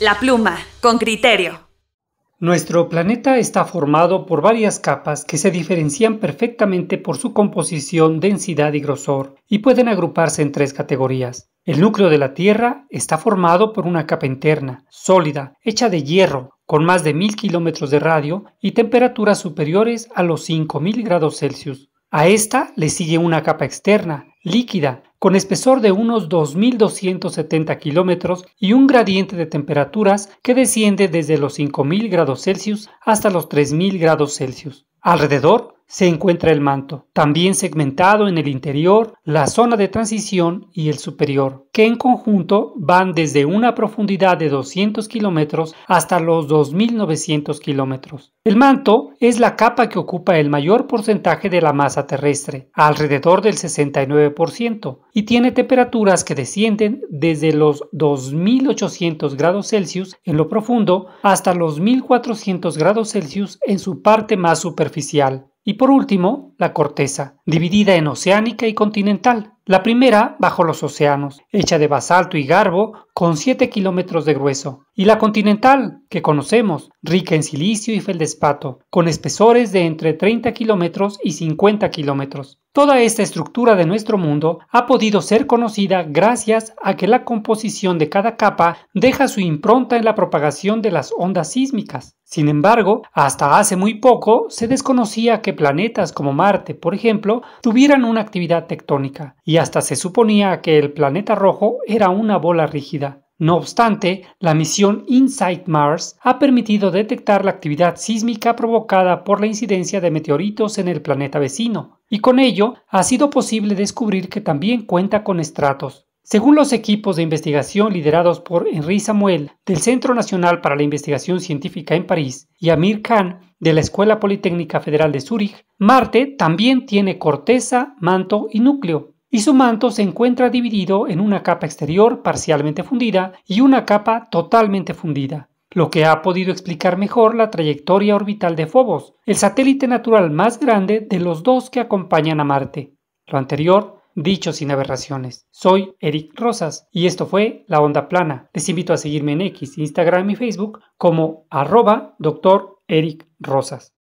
La pluma, con criterio. Nuestro planeta está formado por varias capas que se diferencian perfectamente por su composición, densidad y grosor, y pueden agruparse en tres categorías. El núcleo de la Tierra está formado por una capa interna, sólida, hecha de hierro, con más de mil kilómetros de radio y temperaturas superiores a los 5000 grados Celsius. A esta le sigue una capa externa, líquida, con espesor de unos 2.270 kilómetros y un gradiente de temperaturas que desciende desde los 5.000 grados Celsius hasta los 3.000 grados Celsius. Alrededor se encuentra el manto, también segmentado en el interior, la zona de transición y el superior, que en conjunto van desde una profundidad de 200 kilómetros hasta los 2.900 kilómetros. El manto es la capa que ocupa el mayor porcentaje de la masa terrestre, alrededor del 69%, y tiene temperaturas que descienden desde los 2.800 grados Celsius en lo profundo hasta los 1.400 grados Celsius en su parte más superficial. Y por último, la corteza, dividida en oceánica y continental. La primera bajo los océanos, hecha de basalto y garbo, con 7 kilómetros de grueso, y la continental, que conocemos, rica en silicio y feldespato, con espesores de entre 30 kilómetros y 50 kilómetros. Toda esta estructura de nuestro mundo ha podido ser conocida gracias a que la composición de cada capa deja su impronta en la propagación de las ondas sísmicas. Sin embargo, hasta hace muy poco se desconocía que planetas como Marte, por ejemplo, tuvieran una actividad tectónica, y hasta se suponía que el planeta rojo era una bola rígida. No obstante, la misión InSight Mars ha permitido detectar la actividad sísmica provocada por la incidencia de meteoritos en el planeta vecino, y con ello ha sido posible descubrir que también cuenta con estratos. Según los equipos de investigación liderados por Henri Samuel del Centro Nacional para la Investigación Científica en París y Amir Khan de la Escuela Politécnica Federal de Zúrich, Marte también tiene corteza, manto y núcleo, y su manto se encuentra dividido en una capa exterior parcialmente fundida y una capa totalmente fundida, lo que ha podido explicar mejor la trayectoria orbital de Phobos, el satélite natural más grande de los dos que acompañan a Marte. Lo anterior, dicho sin aberraciones. Soy Eric Rosas y esto fue La Onda Plana. Les invito a seguirme en X, Instagram y Facebook como arroba doctor Eric Rosas.